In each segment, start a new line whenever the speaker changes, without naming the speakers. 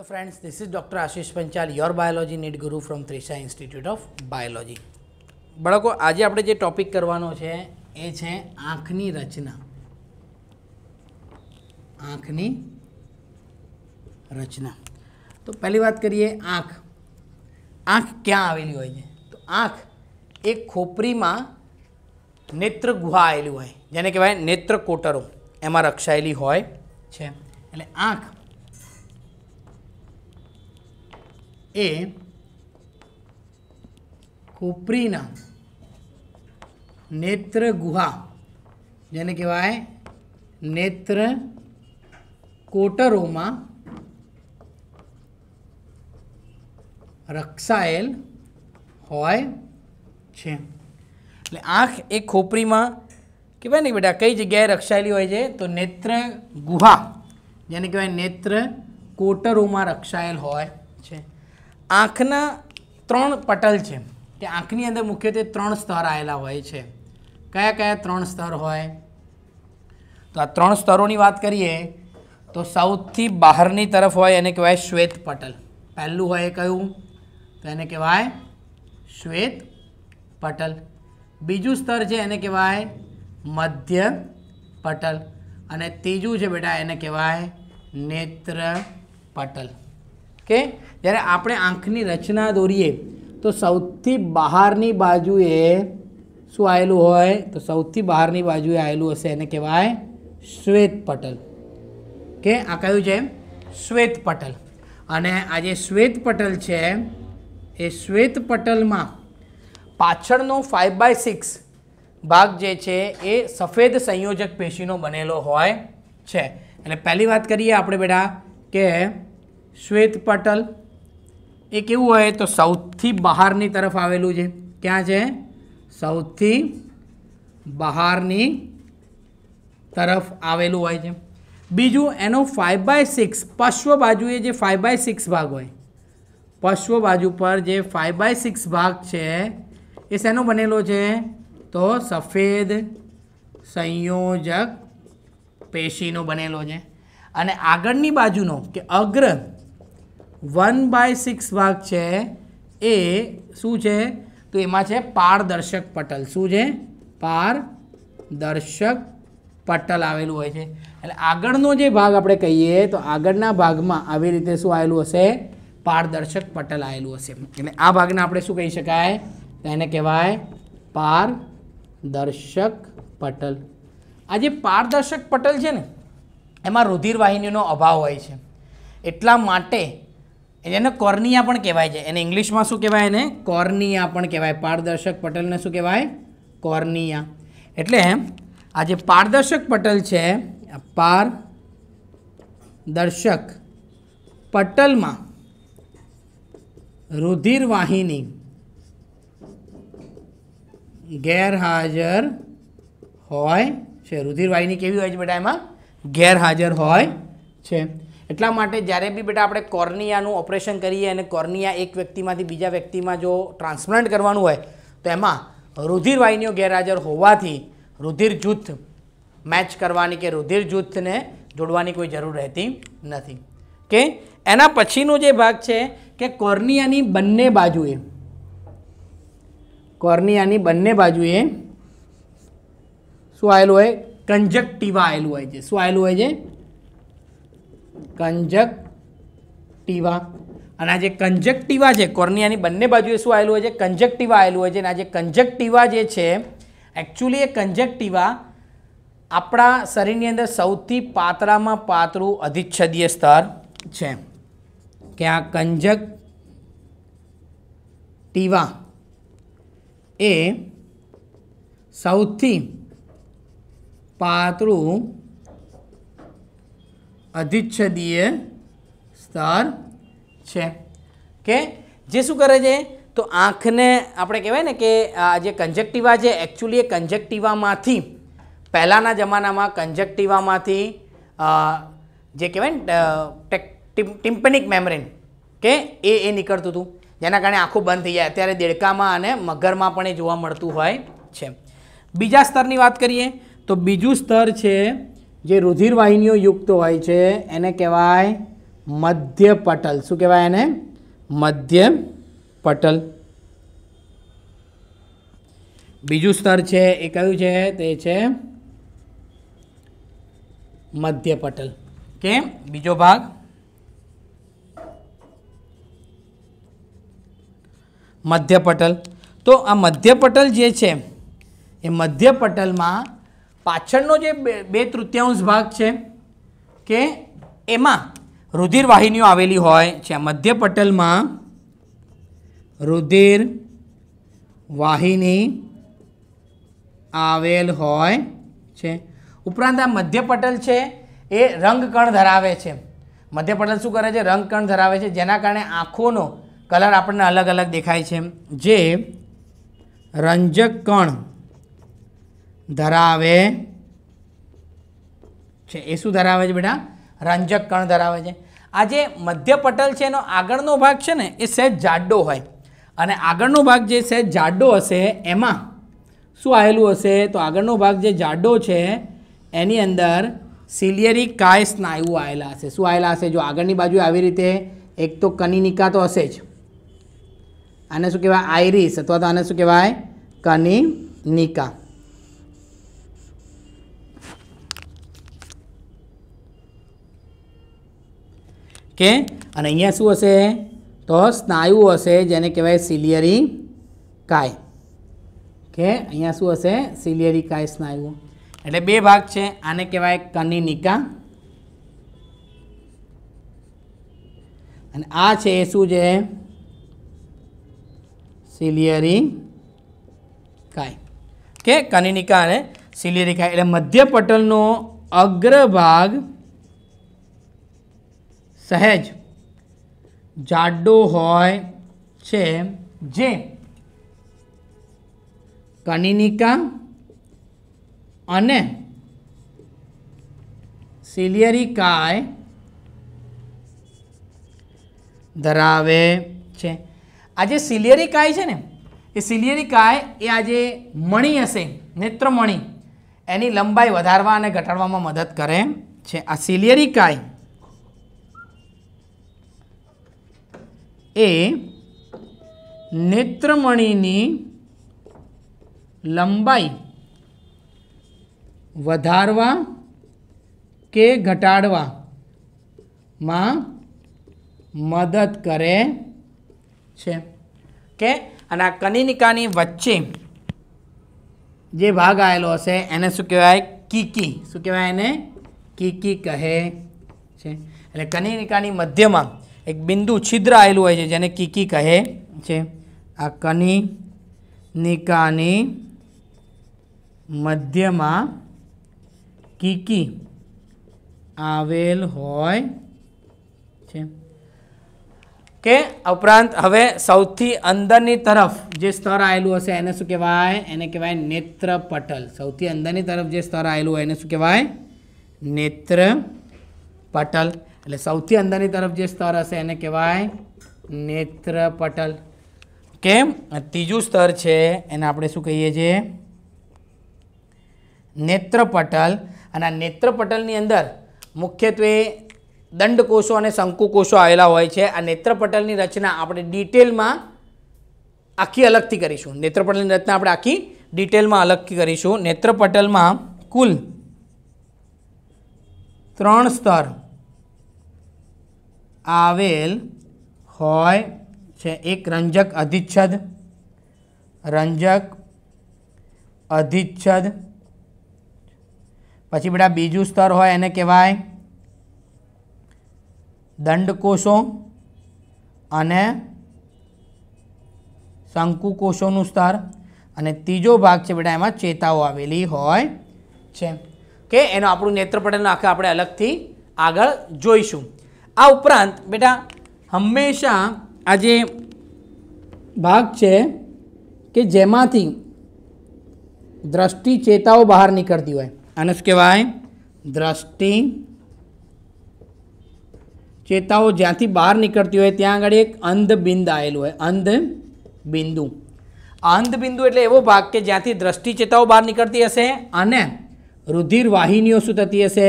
Hello friends this is doctor Ashish Panchal, your biology need guru from Trisha Institute of Biology. બાળકો આજે આપણે જે topic કરવાનો છે એ છે આંખની રચના આંખની રચના તો પહેલી વાત કરીએ આંખ આંખ ક્યાં આવેલી હોય છે તો આંખ એ ખોપરીમાં નેત્ર ગુહા આવેલી હોય જેને કહેવાય નેત્ર કોટરો એમાં રક્ષાયેલી હોય છે એટલે આંખ એ ખોપરીના નેત્ર ગુહા જેને કહેવાય નેત્ર કોટરોમાં રક્ષાયેલ હોય છે એટલે આંખ એ ખોપરીમાં કહેવાય ને બેટા કઈ જગ્યાએ રક્ષાયેલી હોય છે તો નેત્ર ગુહા જેને કહેવાય નેત્ર કોટરોમાં રક્ષાયેલ હોય આંખના ત્રણ પટલ છે તે આંખની અંદર મુખ્યત્વે ત્રણ સ્તર આવેલા હોય છે કયા કયા ત્રણ સ્તર હોય તો આ ત્રણ સ્તરોની વાત કરીએ તો સૌથી બહારની તરફ હોય એને કહેવાય શ્વેત પટલ પહેલું હોય એ કયું તો એને કહેવાય શ્વેત પટલ બીજું સ્તર છે એને કહેવાય મધ્ય પટલ અને ત્રીજું છે બેટા એને કહેવાય નેત્ર પટલ કે જ્યારે આપણે આંખની રચના દોરીએ તો સૌથી બહારની બાજુએ શું આવેલું હોય તો સૌથી બહારની બાજુએ આવેલું હશે એને કહેવાય શ્વેતપટલ કે આ કયું છે શ્વેતપટલ અને આ જે શ્વેતપટલ છે એ શ્વેતપટલમાં પાછળનો ફાઇવ બાય સિક્સ ભાગ જે છે એ સફેદ સંયોજક પેશીનો બનેલો હોય છે એટલે પહેલી વાત કરીએ આપણે બેટા કે શ્વેત પટલ એ કેવું હોય તો સૌથી બહારની તરફ આવેલું છે ક્યાં છે સૌથી બહારની તરફ આવેલું હોય છે બીજું એનો ફાઇવ બાય સિક્સ પશ્વ બાજુએ જે ફાઇવ બાય સિક્સ ભાગ હોય પશ્વ બાજુ પર જે ફાઇવ બાય સિક્સ ભાગ છે એ શેનો બનેલો છે તો સફેદ સંયોજક પેશીનો બનેલો છે અને આગળની બાજુનો કે અગ્ર વન બાય સિક્સ ભાગ છે એ શું છે તો એમાં છે પારદર્શક પટલ શું છે પારદર્શક પટલ આવેલું હોય છે એટલે આગળનો જે ભાગ આપણે કહીએ તો આગળના ભાગમાં આવી રીતે શું આવેલું હશે પારદર્શક પટલ આવેલું હશે એટલે આ ભાગને આપણે શું કહી શકાય તો એને કહેવાય પારદર્શક પટલ આ જે પારદર્શક પટલ છે ને એમાં રુધિરવાહિનીનો અભાવ હોય છે એટલા માટે એને કોર્નિયા પણ કહેવાય છે એને ઇંગ્લિશમાં શું કહેવાય એને કોર્નિયા પણ કહેવાય પારદર્શક પટલને શું કહેવાય કોર્નિયા એટલે આ જે પારદર્શક પટલ છે પારદર્શક પટલમાં રુધિરવાહિની ગેરહાજર હોય છે રુધિરવાહિની કેવી હોય છે બેટા એમાં ગેરહાજર હોય છે એટલા માટે જ્યારે બી બેટા આપણે કોર્નિયાનું ઓપરેશન કરીએ અને કોર્નિયા એક વ્યક્તિમાંથી બીજા વ્યક્તિમાં જો ટ્રાન્સપ્લાન્ટ કરવાનું હોય તો એમાં રુધિરવાહિનીઓ ગેરહાજર હોવાથી રુધિર જૂથ મેચ કરવાની કે રુધિર જૂથને જોડવાની કોઈ જરૂર રહેતી નથી કે એના પછીનો જે ભાગ છે કે કોર્નિયાની બંને બાજુએ કોર્નિયાની બંને બાજુએ શું આવેલું હોય કંજક્ટિવા આવેલું હોય છે શું આવેલું હોય છે કંજક્ટિવા અને આ જે કંજક્ટિવા છે કોર્નિયાની બંને બાજુએ શું આવેલું હોય છે કંજક્ટિવા આવેલું હોય છે અને આ જે કંજક્ટિવા જે છે એકચ્યુઅલી એ કંજક્ટિવા આપણા શરીરની અંદર સૌથી પાતળામાં પાતળું અધિચ્છદીય સ્તર છે કે આ કંજક્ટિવા એ સૌથી પાતળું અધિચ્છદીય સ્તર છે કે જે શું કરે છે તો આંખને આપણે કહેવાય ને કે આ જે કંજક્ટિવા છે એકચ્યુઅલી એ કંજક્ટિવામાંથી પહેલાંના જમાનામાં કંજક્ટિવામાંથી જે કહેવાય ને ટિમ્પનિક મેમરેન કે એ એ નીકળતું હતું જેના કારણે આંખો બંધ થઈ જાય અત્યારે દેડકામાં અને મગરમાં પણ એ જોવા મળતું હોય છે બીજા સ્તરની વાત કરીએ તો બીજું સ્તર છે જે રુધિરવાહિનીઓ યુક્ત હોય છે એને કહેવાય મધ્ય પટલ શું કહેવાય એને મધ્ય પટલ બીજું સ્તર છે એ કયું છે તે છે મધ્ય પટલ કે બીજો ભાગ મધ્ય પટલ તો આ મધ્ય પટલ જે છે એ મધ્ય પટલમાં પાછળનો જે બે તૃતીયાંશ ભાગ છે કે એમાં રુધિર વાહિનીઓ આવેલી હોય છે મધ્ય રુધિર વાહિની આવેલ હોય છે ઉપરાંત આ મધ્ય છે એ રંગકણ ધરાવે છે મધ્ય શું કરે છે રંગકણ ધરાવે છે જેના કારણે આંખોનો કલર આપણને અલગ અલગ દેખાય છે જે રંજક કણ ધરાવે છે એ શું ધરાવે છે બેટા રંજક કણ ધરાવે છે આ જે મધ્ય પટલ છે એનો આગળનો ભાગ છે ને એ સહેજ જાડો હોય અને આગળનો ભાગ જે સહેજ જાડો હશે એમાં શું આવેલું હશે તો આગળનો ભાગ જે જાડો છે એની અંદર સિલિયરી કાય સ્નાયુ આવેલા હશે શું આવેલા હશે જો આગળની બાજુ આવી રીતે એક તો કનિનિકા તો હશે જ આને શું કહેવાય આઈરિસ અથવા તો આને શું કહેવાય કનિનિકા ઓકે અને અહીંયા શું હશે તો સ્નાયુ હશે જેને કહેવાય સિલિયરી કાય કે અહીંયા શું હશે સિલિયરી કાય સ્નાયુ એટલે બે ભાગ છે આને કહેવાય કનિનિકા અને આ છે એ શું છે સિલિયરી કાય કે કનિનિકા અને સિલિયરી કાય એટલે મધ્યપટલનો અગ્રભાગ સહેજ જાડો હોય છે જે કનિનિકા અને સિલિયરિકાય ધરાવે છે આ જે સિલિયરિકાય છે ને એ સિલિયરિકાય એ આજે મણી હશે નેત્રમણી એની લંબાઈ વધારવા અને ઘટાડવામાં મદદ કરે છે આ સિલિયરિકાય એ નેત્રમણીની લંબાઈ વધારવા કે ઘટાડવા માં મદદ કરે છે કે અને આ કનિનિકાની વચ્ચે જે ભાગ આવેલો હશે એને શું કહેવાય કીકી શું કહેવાય એને કીકી કહે છે એટલે કનિનિકાની મધ્યમાં એક બિંદુ છિદ્ર આવેલું હોય છે જેને કીકી કહે છે આ કની નિકાની મધ્યમાં કીકી આવેલ હોય છે કે ઉપરાંત હવે સૌથી અંદરની તરફ જે સ્તર આવેલું હશે એને શું કહેવાય એને કહેવાય નેત્રપટલ સૌથી અંદરની તરફ જે સ્તર આવેલું હોય એને શું કહેવાય નેત્ર પટલ એટલે સૌથી અંદરની તરફ જે સ્તર હશે એને કહેવાય નેત્રપટલ કેમ ત્રીજું સ્તર છે એને આપણે શું કહીએ છીએ નેત્રપટલ અને આ નેત્રપટલની અંદર મુખ્યત્વે દંડકોષો અને શંકુકોષો આવેલા હોય છે આ નેત્રપટલની રચના આપણે ડિટેલમાં આખી અલગથી કરીશું નેત્રપટલની રચના આપણે આખી ડિટેલમાં અલગથી કરીશું નેત્રપટલમાં કુલ ત્રણ સ્તર આવેલ હોય છે એક રંજક અધિચ્છદ રંજક અધિચ્છદ પછી બેટા બીજું સ્તર હોય એને કહેવાય દંડકોષો અને શંકુકોષોનું સ્તર અને ત્રીજો ભાગ છે બેટા એમાં ચેતાઓ આવેલી હોય છે કે એનું આપણું નેત્રપટન આખે આપણે અલગથી આગળ જોઈશું આ ઉપરાંત બેટા હંમેશા આ જે ભાગ છે કે જેમાંથી દ્રષ્ટિ ચેતાઓ બહાર નીકળતી હોય આને શું કહેવાય દ્રષ્ટિ ચેતાઓ જ્યાંથી બહાર નીકળતી હોય ત્યાં આગળ એક અંધબિંદ આવેલું હોય અંધ બિંદુ અંધ બિંદુ એટલે એવો ભાગ કે જ્યાંથી દ્રષ્ટિ ચેતાઓ બહાર નીકળતી હશે અને રુધિર વાહિનીઓ શું થતી હશે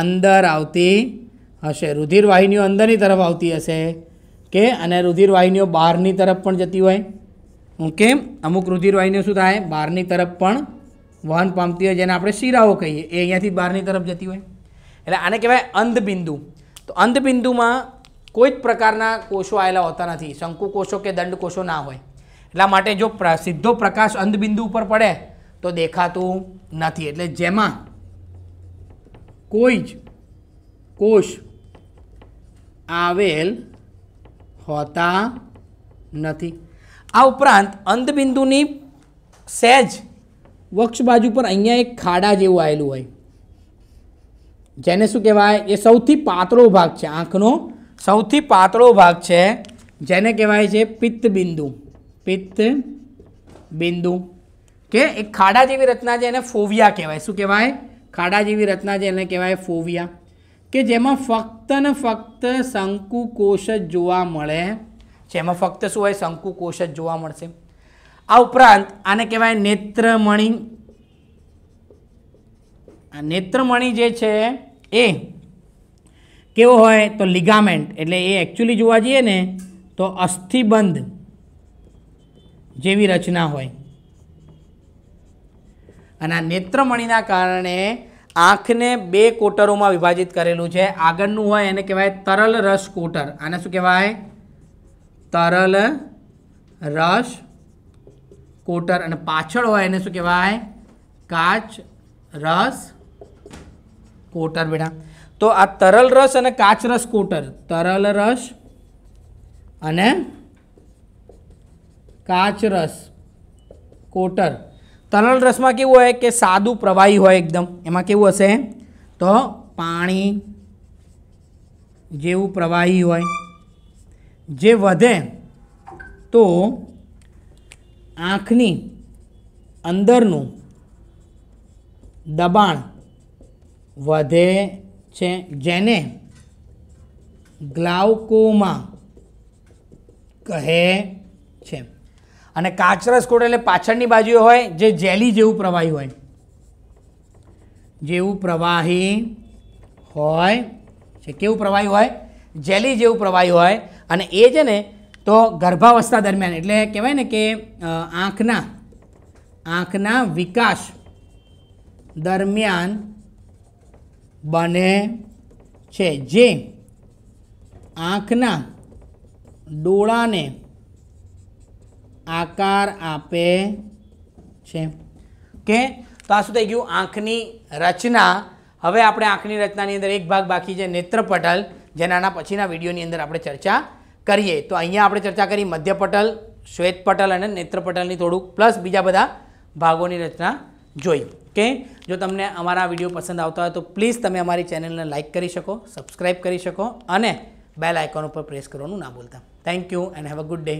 અંદર આવતી હશે રુધિરવાહિનીઓ અંદરની તરફ આવતી હશે કે અને રુધિરવાહિનીઓ બહારની તરફ પણ જતી હોય ઓકે અમુક રુધિરવાહિનીઓ શું થાય બહારની તરફ પણ વહન પામતી હોય જેને આપણે શીરાઓ કહીએ એ અહીંયાથી બહારની તરફ જતી હોય એટલે આને કહેવાય અંધબિંદુ તો અંધબિંદુમાં કોઈ જ પ્રકારના કોષો આવેલા હોતા નથી શંકુ કોષો કે દંડ કોષો ના હોય એટલા માટે જો સીધો પ્રકાશ અંધબિંદુ ઉપર પડે તો દેખાતું નથી એટલે જેમાં કોઈ જ કોષ આવેલ હોતા નથી આ ઉપરાંત અંતબિંદુની સહેજ વક્ષ બાજુ પર અહીંયા એક ખાડા જેવું આવેલું હોય જેને શું કહેવાય એ સૌથી પાતળો ભાગ છે આંખનો સૌથી પાતળો ભાગ છે જેને કહેવાય છે પિત્ત બિંદુ પિત્ત બિંદુ કે એક ખાડા જેવી રચના છે એને ફોવિયા કહેવાય શું કહેવાય ખાડા જેવી રચના છે એને કહેવાય ફોવિયા કે જેમાં ફક્ત ને ફક્ત શંકુકોષ જ જોવા મળે છે એમાં ફક્ત શું હોય શંકુકોષ જ જોવા મળશે આ ઉપરાંત આને કહેવાય નેત્રમણી આ નેત્રમણી જે છે એ કેવો હોય તો લિગામેન્ટ એટલે એ એકચ્યુઅલી જોવા જઈએ ને તો અસ્થિબંધ જેવી રચના હોય અને આ નેત્રમણીના કારણે આંખને બે કોટરોમાં વિભાજિત કરેલું છે આગળનું હોય એને કહેવાય તરલ રસ કોટર આને શું કહેવાય તરલ રસ કોટર અને પાછળ હોય એને શું કહેવાય કાચ રસ કોટર બેટા તો આ તરલ રસ અને કાચ રસ કોટર તરલ રસ અને કાચ રસ કોટર તરલ રસમાં કેવું હોય કે સાદું પ્રવાહી હોય એકદમ એમાં કેવું હશે તો પાણી જેવું પ્રવાહી હોય જે વધે તો આંખની અંદરનું દબાણ વધે છે જેને ગ્લાવકોમા કહે છે અને કાચરસ કોટ એટલે પાછળની બાજુએ હોય જે જેલી જેવું પ્રવાહી હોય જેવું પ્રવાહી હોય છે કેવું પ્રવાહી હોય જેલી જેવું પ્રવાહી હોય અને એ છે ને તો ગર્ભાવસ્થા દરમિયાન એટલે કહેવાય ને કે આંખના આંખના વિકાસ દરમિયાન બને છે જે આંખના ડોળાને આકાર આપે છે કે તો આ શું થઈ ગયું આંખની રચના હવે આપણે આંખની રચનાની અંદર એક ભાગ બાકી છે નેત્રપટલ જેનાના પછીના વિડીયોની અંદર આપણે ચર્ચા કરીએ તો અહીંયા આપણે ચર્ચા કરી મધ્યપટલ શ્વેતપટલ અને નેત્રપટલની થોડુંક પ્લસ બીજા બધા ભાગોની રચના જોઈ કે જો તમને અમારા વિડીયો પસંદ આવતા હોય તો પ્લીઝ તમે અમારી ચેનલને લાઇક કરી શકો સબસ્ક્રાઇબ કરી શકો અને બેલ આઇકોન ઉપર પ્રેસ કરવાનું ના ભૂલતા thank you and have a good day